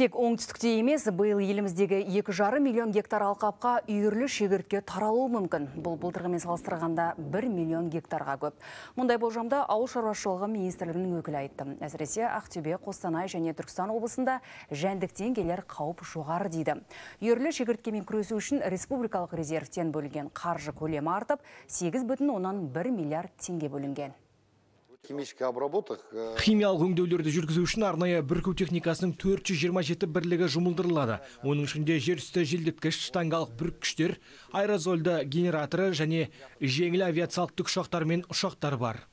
Тек оңтүстікте емес, биыл еліміздегі 2,5 миллион гектар алқапқа үйірлі шегіртке таралуы мүмкін. Бұл былтырғымен салыстырғанда 1 миллион гектарға көп. Мұндай болжамды ауыл шаруашылығы министрлігінің өкілі айтты. Әсіресе Ақтөбе, Қостанай және Түркістан облысында жәндіктен келер қауіп жоғары дейді. Үйірлі шегірткемен күресу үшін республикалық резервтен бөлінген қаржы көлемі артып, бір миллиард теңге бөлінген. Э, химиялық өңдеулерді жүргізу үшін арнайы бүркеу техникасының жеті бірлігі жұмылдырылады оның ішінде жер үсті желдеткіш штангалық бүріккіштер аэрозольды генераторы және жеңіл авиациялық тікұшақтар мен ұшақтар бар